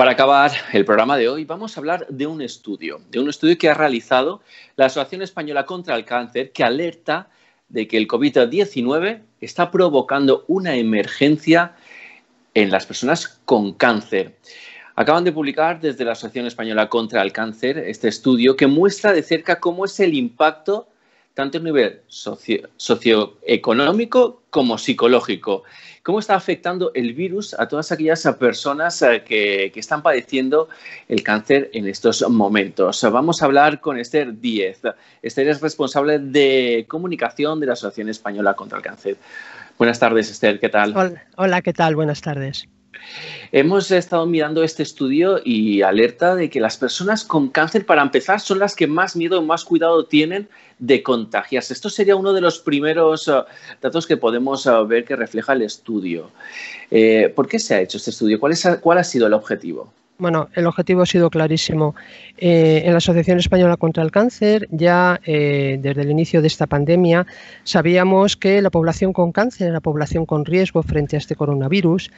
Para acabar el programa de hoy vamos a hablar de un estudio, de un estudio que ha realizado la Asociación Española contra el Cáncer que alerta de que el COVID-19 está provocando una emergencia en las personas con cáncer. Acaban de publicar desde la Asociación Española contra el Cáncer este estudio que muestra de cerca cómo es el impacto tanto a nivel socioeconómico como psicológico. ¿Cómo está afectando el virus a todas aquellas personas eh, que, están padeciendo el cáncer en estos momentos? Vamos a hablar con Esther Díez. Esther es responsable de comunicación de la Asociación Española contra el Cáncer. Buenas tardes, Esther, ¿qué tal? hola ¿qué tal? Buenas tardes. Hemos estado mirando este estudio y alerta de que las personas con cáncer, para empezar, son las que más miedo, y más cuidado tienen de contagiarse. Esto sería uno de los primeros eh, datos que podemos eh, ver que refleja el estudio. Eh, ¿Por qué se ha hecho este estudio? cuál ha sido el objetivo? bueno, el objetivo ha sido clarísimo. Eh, en la Asociación Española contra el Cáncer, ya eh, desde el inicio de esta pandemia, sabíamos que la población con cáncer era población con riesgo frente a este coronavirus.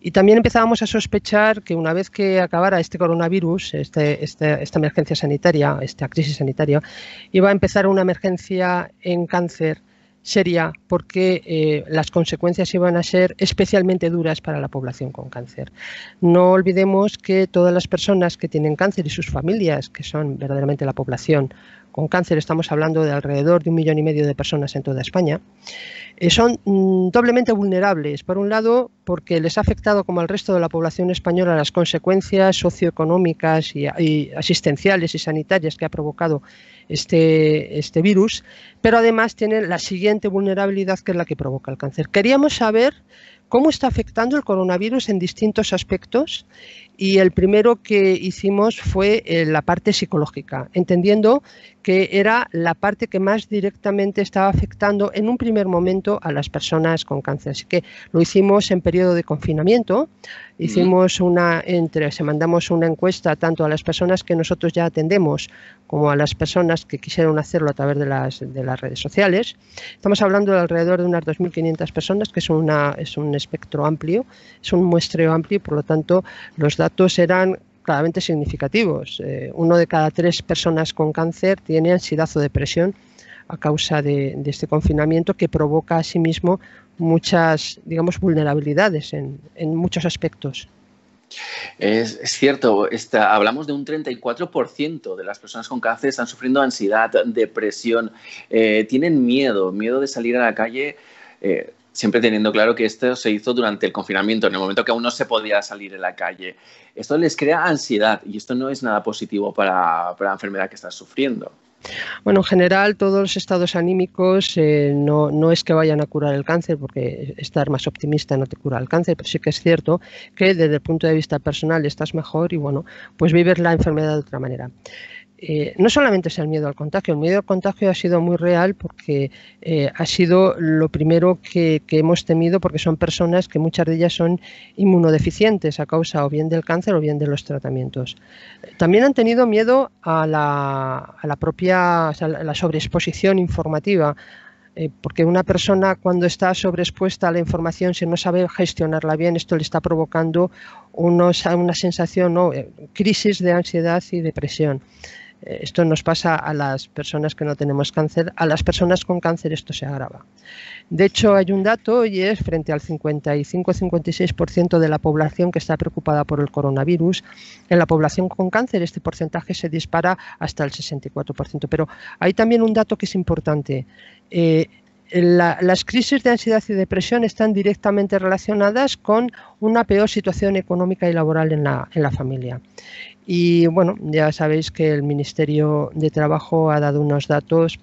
Y también empezábamos a sospechar que una vez que acabara este coronavirus, este, este esta emergencia sanitaria, esta crisis sanitaria, iba a empezar una emergencia en cáncer Sería porque eh, las consecuencias iban a ser especialmente duras para la población con cáncer. No olvidemos que todas las personas que tienen cáncer y sus familias, que son verdaderamente la población con cáncer, estamos hablando de alrededor de un millón y medio de personas en toda España, eh, son mm, doblemente vulnerables. Por un lado, porque les ha afectado, como al resto de la población española, las consecuencias socioeconómicas y, asistenciales y sanitarias que ha provocado este, este virus, pero además tienen la siguiente vulnerabilidad que es la que provoca el cáncer. Queríamos saber cómo está afectando el coronavirus en distintos aspectos y el primero que hicimos fue eh, la parte psicológica, entendiendo que era la parte que más directamente estaba afectando en un primer momento a las personas con cáncer. Así que lo hicimos en periodo de confinamiento, hicimos una entre, se mandamos una encuesta tanto a las personas que nosotros ya atendemos como a las personas que quisieron hacerlo a través de las, de las redes sociales. Estamos hablando de alrededor de unas 2.500 personas, que es, una, es un espectro amplio, es un muestreo amplio, por lo tanto los datos eran claramente significativos. Eh, uno de cada tres personas con cáncer tiene ansiedad o depresión a causa de, este confinamiento que provoca a sí mismo muchas, digamos, vulnerabilidades en, muchos aspectos. Es, cierto, hablamos de un 34% de las personas con cáncer están sufriendo ansiedad, depresión, eh, tienen miedo, miedo de salir a la calle. Eh, siempre teniendo claro que esto se hizo durante el confinamiento, en el momento que aún no se podía salir en la calle. Esto les crea ansiedad y esto no es nada positivo para, la enfermedad que estás sufriendo. Bueno, en general todos los estados anímicos eh, no, no, es que vayan a curar el cáncer, porque estar más optimista no te cura el cáncer, pero sí que es cierto que desde el punto de vista personal estás mejor y bueno, pues vives la enfermedad de otra manera. Eh, no solamente es el miedo al contagio, el miedo al contagio ha sido muy real porque eh, ha sido lo primero que, hemos temido porque son personas que muchas de ellas son inmunodeficientes a causa o bien del cáncer o bien de los tratamientos. También han tenido miedo a la, propia la sobreexposición informativa, eh, porque una persona cuando está sobreexpuesta a la información, si no sabe gestionarla bien, esto le está provocando una sensación, crisis de ansiedad y depresión. Eh, esto nos pasa a las personas que no tenemos cáncer, a las personas con cáncer esto se agrava. De hecho, hay un dato y es frente al 55-56% de la población que está preocupada por el coronavirus, en la población con cáncer este porcentaje se dispara hasta el 64%. Pero hay también un dato que es importante. Eh, las crisis de ansiedad y depresión están directamente relacionadas con una peor situación económica y laboral en la, en la familia. Y bueno, ya sabéis que el Ministerio de Trabajo ha dado unos datos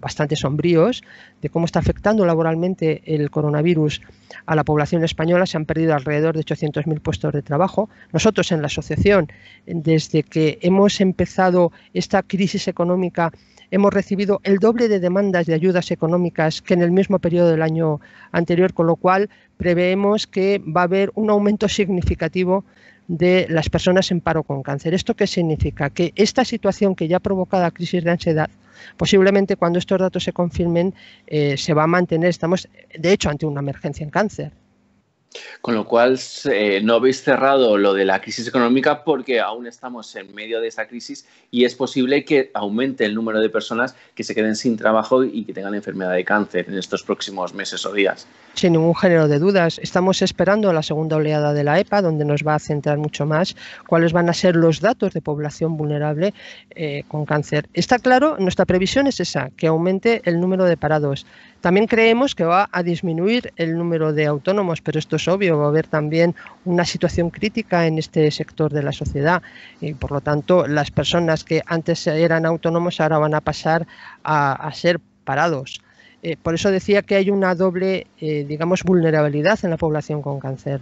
bastante sombríos de cómo está afectando laboralmente el coronavirus a la población española. Se han perdido alrededor de 800.000 puestos de trabajo. Nosotros en la asociación, desde que hemos empezado esta crisis económica, hemos recibido el doble de demandas de ayudas económicas que en el mismo periodo del año anterior, con lo cual preveemos que va a haber un aumento significativo de las personas en paro con cáncer. ¿Esto qué significa? Que esta situación que ya ha provocado la crisis de ansiedad Posiblemente cuando estos datos se confirmen eh, se va a mantener, estamos de hecho ante una emergencia en cáncer. Con lo cual, eh, no habéis cerrado lo de la crisis económica porque aún estamos en medio de esta crisis y es posible que aumente el número de personas que se queden sin trabajo y que tengan enfermedad de cáncer en estos próximos meses o días. Sin ningún género de dudas. Estamos esperando la segunda oleada de la EPA, donde nos va a centrar mucho más cuáles van a ser los datos de población vulnerable eh, con cáncer. Está claro, nuestra previsión es esa, que aumente el número de parados. También creemos que va a disminuir el número de autónomos, pero esto es obvio, va a haber también una situación crítica en este sector de la sociedad y por lo tanto las personas que antes eran autónomos ahora van a pasar a, a ser parados eh, por eso decía que hay una doble, eh, digamos, vulnerabilidad en la población con cáncer.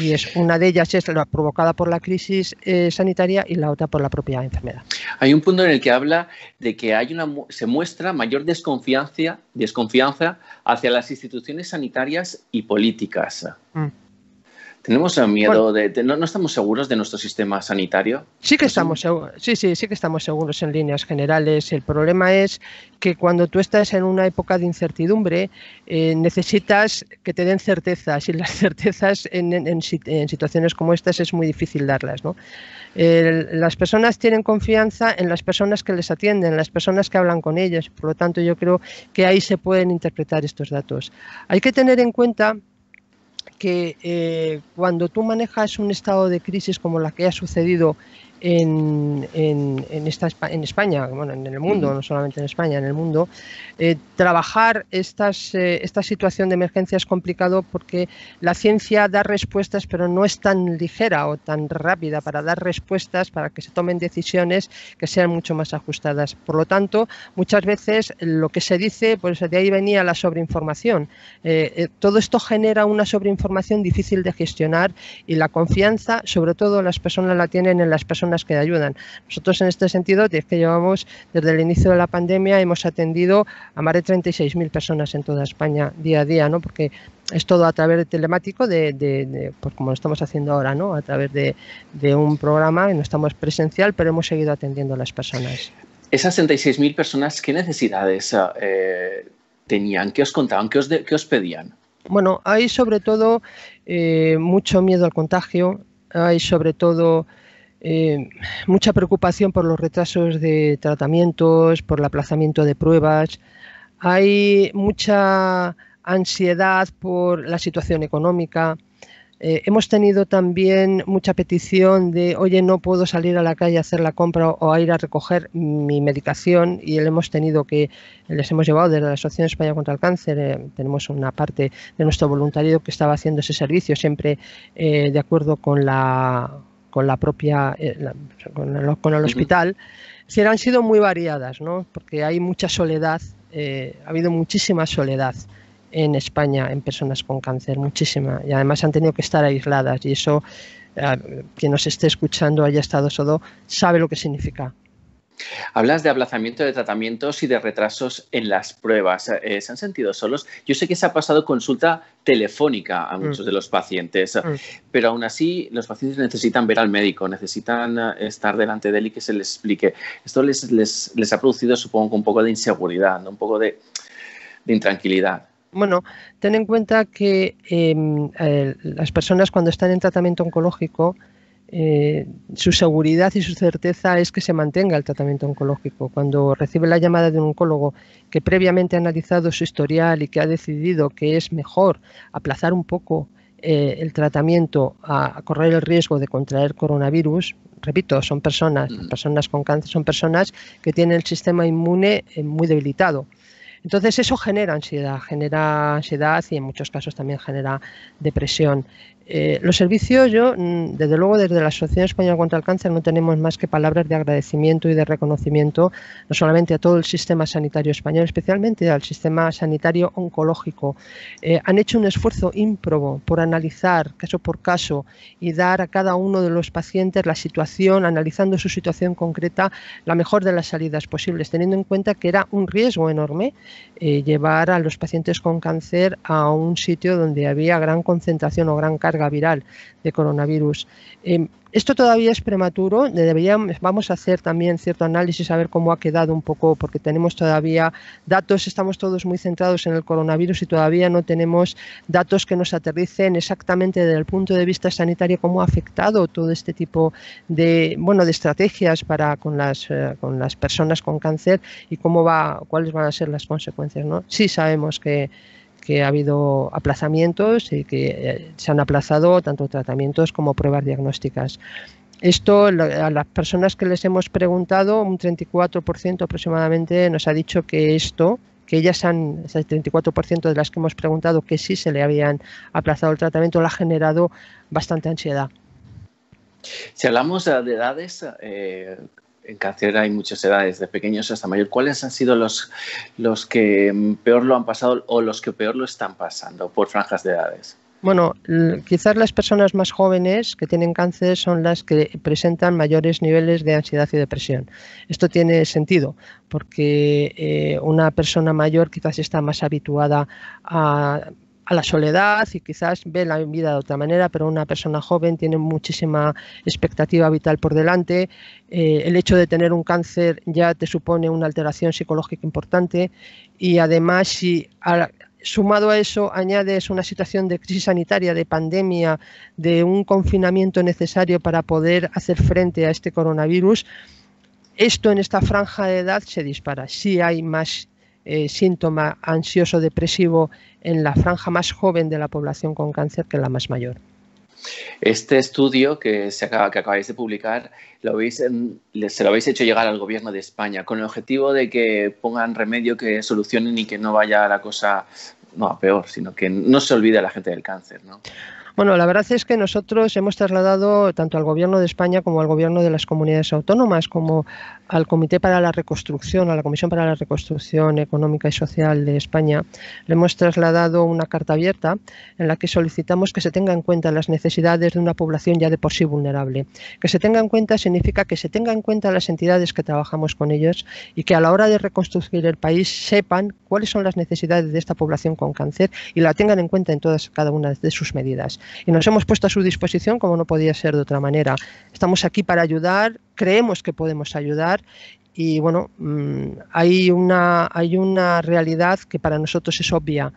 Y es una de ellas es la provocada por la crisis eh, sanitaria y la otra por la propia enfermedad. Hay un punto en el que habla de que hay una, se muestra mayor desconfianza, desconfianza hacia las instituciones sanitarias y políticas. Mm. ¿Tenemos miedo de, no, no, estamos seguros de nuestro sistema sanitario? Sí que estamos seguros, sí, sí, sí que estamos seguros en líneas generales. El problema es que cuando tú estás en una época de incertidumbre, eh, necesitas que te den certezas y las certezas en, en, situaciones como estas es muy difícil darlas. las personas tienen confianza en las personas que les atienden, en las personas que hablan con ellas, por lo tanto yo creo que ahí se pueden interpretar estos datos. Hay que tener en cuenta que eh, cuando tú manejas un estado de crisis como la que ha sucedido en, esta, en España, en el mundo, no solamente en España, en el mundo, eh, trabajar estas, eh, esta situación de emergencia es complicado porque la ciencia da respuestas, pero no es tan ligera o tan rápida para dar respuestas, para que se tomen decisiones que sean mucho más ajustadas. Por lo tanto, muchas veces lo que se dice, pues de ahí venía la sobreinformación. Eh, todo esto genera una sobreinformación difícil de gestionar y la confianza, sobre todo las personas la tienen en las personas que ayudan. Nosotros en este sentido, desde que llevamos desde el inicio de la pandemia, hemos atendido a más de 36.000 personas en toda España día a día, ¿no? porque es todo a través de telemático, de, pues, como lo estamos haciendo ahora, ¿no? a través de, un programa, y no estamos presencial, pero hemos seguido atendiendo a las personas. Esas 36.000 personas, ¿qué necesidades eh, tenían? ¿Qué os contaban? ¿Qué os, os pedían? Bueno, hay sobre todo eh, mucho miedo al contagio, hay sobre todo eh, mucha preocupación por los retrasos de tratamientos, por el aplazamiento de pruebas. Hay mucha ansiedad por la situación económica. Eh, hemos tenido también mucha petición de, oye, no puedo salir a la calle a hacer la compra o a ir a recoger mi medicación y hemos tenido que, les hemos llevado desde la Asociación Española contra el Cáncer, eh, tenemos una parte de nuestro voluntariado que estaba haciendo ese servicio siempre de acuerdo con la con la propia eh, con, el, hospital si han sido muy variadas ¿no? porque hay mucha soledad eh, ha habido muchísima soledad en España en personas con cáncer muchísima y además han tenido que estar aisladas y eso eh, quien nos esté escuchando haya estado solo sabe lo que significa Hablas de aplazamiento de tratamientos y de retrasos en las pruebas. Eh, ¿Se han sentido solos? Yo sé que se ha pasado consulta telefónica a mm. muchos de los pacientes, mm. pero aún así los pacientes necesitan ver al médico, necesitan eh, estar delante de él y que se les explique. Esto les, ha producido, supongo, un poco de inseguridad, un poco de, intranquilidad. Bueno, ten en cuenta que em, eh, las personas cuando están en tratamiento oncológico eh, su seguridad y su certeza es que se mantenga el tratamiento oncológico. Cuando recibe la llamada de un oncólogo que previamente ha analizado su historial y que ha decidido que es mejor aplazar un poco eh, el tratamiento a, correr el riesgo de contraer coronavirus, repito, son personas, mm. personas con cáncer, son personas que tienen el sistema inmune eh, muy debilitado. Entonces eso genera ansiedad, genera ansiedad y en muchos casos también genera depresión. Eh, los servicios, yo, mm, desde luego, desde la Asociación Española contra el Cáncer no tenemos más que palabras de agradecimiento y de reconocimiento, no solamente a todo el sistema sanitario español, especialmente al sistema sanitario oncológico. Eh, han hecho un esfuerzo ímprobo por analizar caso por caso y dar a cada uno de los pacientes la situación, analizando su situación concreta, la mejor de las salidas posibles, teniendo en cuenta que era un riesgo enorme eh, llevar a los pacientes con cáncer a un sitio donde había gran concentración o gran carga viral de coronavirus. Em, esto todavía es prematuro, deberíamos, vamos a hacer también cierto análisis a ver cómo ha quedado un poco, porque tenemos todavía datos, estamos todos muy centrados en el coronavirus y todavía no tenemos datos que nos aterricen exactamente desde el punto de vista sanitario cómo ha afectado todo este tipo de, estrategias para eh, con las, personas con cáncer y cómo va, cuáles van a ser las consecuencias. Sí sabemos que que ha habido aplazamientos y que eh, se han aplazado tanto tratamientos como pruebas diagnósticas. Esto a las personas que les hemos preguntado, un 34% aproximadamente nos ha dicho que esto, que ellas han, el 34% de las que hemos preguntado que sí se le habían aplazado el tratamiento, le ha generado bastante ansiedad. Si hablamos de edades, eh, en cáncer hay muchas edades, de pequeños hasta mayor. ¿Cuáles han sido los, los que peor lo han pasado o los que peor lo están pasando por franjas de edades? Bueno, quizás las personas más jóvenes que tienen cáncer son las que presentan mayores niveles de ansiedad y depresión. Esto tiene sentido porque eh, una persona mayor quizás está más habituada a a la soledad y quizás ve la vida de otra manera, pero una persona joven tiene muchísima expectativa vital por delante. Eh, el hecho de tener un cáncer ya te supone una alteración psicológica importante y además si sumado a eso añades una situación de crisis sanitaria, de pandemia, de un confinamiento necesario para poder hacer frente a este coronavirus, esto en esta franja de edad se dispara. Sí hay más eh, síntoma ansioso depresivo en la franja más joven de la población con cáncer que la más mayor. Este estudio que, se acaba, que acabáis de publicar lo habéis, em, se lo habéis hecho llegar al gobierno de España con el objetivo de que pongan remedio, que solucionen y que no vaya la cosa no a peor, sino que no se olvide a la gente del cáncer. Bueno, la verdad es que nosotros hemos trasladado tanto al Gobierno de España como al Gobierno de las comunidades autónomas, como al Comité para la Reconstrucción, a la Comisión para la Reconstrucción Económica y Social de España, le hemos trasladado una carta abierta en la que solicitamos que se tenga en cuenta las necesidades de una población ya de por sí vulnerable. Que se tenga en cuenta significa que se tenga en cuenta las entidades que trabajamos con ellos y que a la hora de reconstruir el país sepan cuáles son las necesidades de esta población con cáncer y la tengan en cuenta en todas cada una de sus medidas y nos hemos puesto a su disposición como no podía ser de otra manera. Estamos aquí para ayudar, creemos que podemos ayudar y bueno, mm, hay una, hay una realidad que para nosotros es obvia.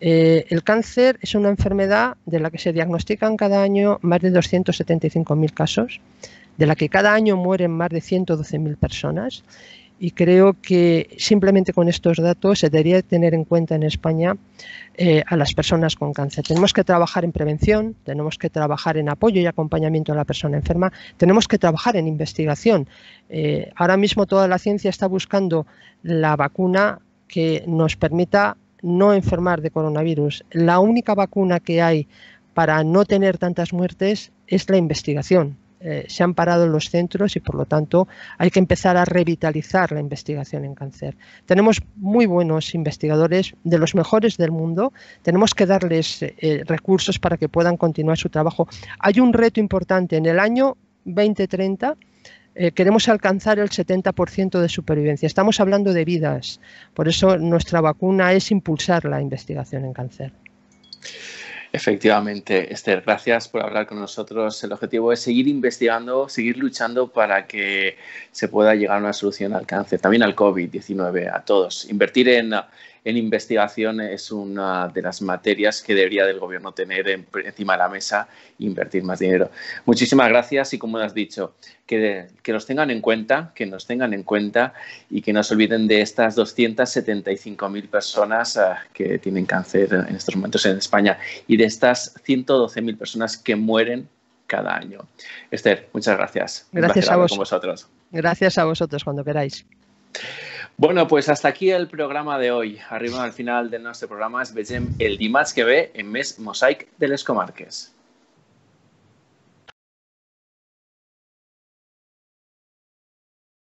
Eh, el cáncer es una enfermedad de la que se diagnostican cada año más de 275.000 casos, de la que cada año mueren más de 112.000 personas y creo que simplemente con estos datos se debería tener en cuenta en España eh, a las personas con cáncer. Tenemos que trabajar en prevención, tenemos que trabajar en apoyo y acompañamiento a la persona enferma, tenemos que trabajar en investigación. Eh, ahora mismo toda la ciencia está buscando la vacuna que nos permita no enfermar de coronavirus. La única vacuna que hay para no tener tantas muertes es la investigación. Eh, se han parado los centros y por lo tanto hay que empezar a revitalizar la investigación en cáncer. Tenemos muy buenos investigadores, de los mejores del mundo, tenemos que darles eh, recursos para que puedan continuar su trabajo. Hay un reto importante en el año 2030. Eh, queremos alcanzar el 70% de supervivencia. Estamos hablando de vidas. Por eso nuestra vacuna es impulsar la investigación en cáncer. Efectivamente, Esther, gracias por hablar con nosotros. El objetivo es seguir investigando, seguir luchando para que se pueda llegar a una solución al cáncer, también al COVID-19, a todos. Invertir en en investigación es una de las materias que debería del gobierno tener encima de la mesa e invertir más dinero. Muchísimas gracias y como has dicho, que, que los tengan en cuenta, que nos tengan en cuenta y que no se olviden de estas 275.000 personas ah, que tienen cáncer en estos momentos en España y de estas 112.000 personas que mueren cada año. Esther, muchas gracias. Gracias a vosotros. Gracias a vosotros cuando queráis. Bueno, pues hasta aquí el programa de hoy. Arriba al final de nuestro programa. Es vegem el dimarts que ve en mes Mosaic de les Comarques.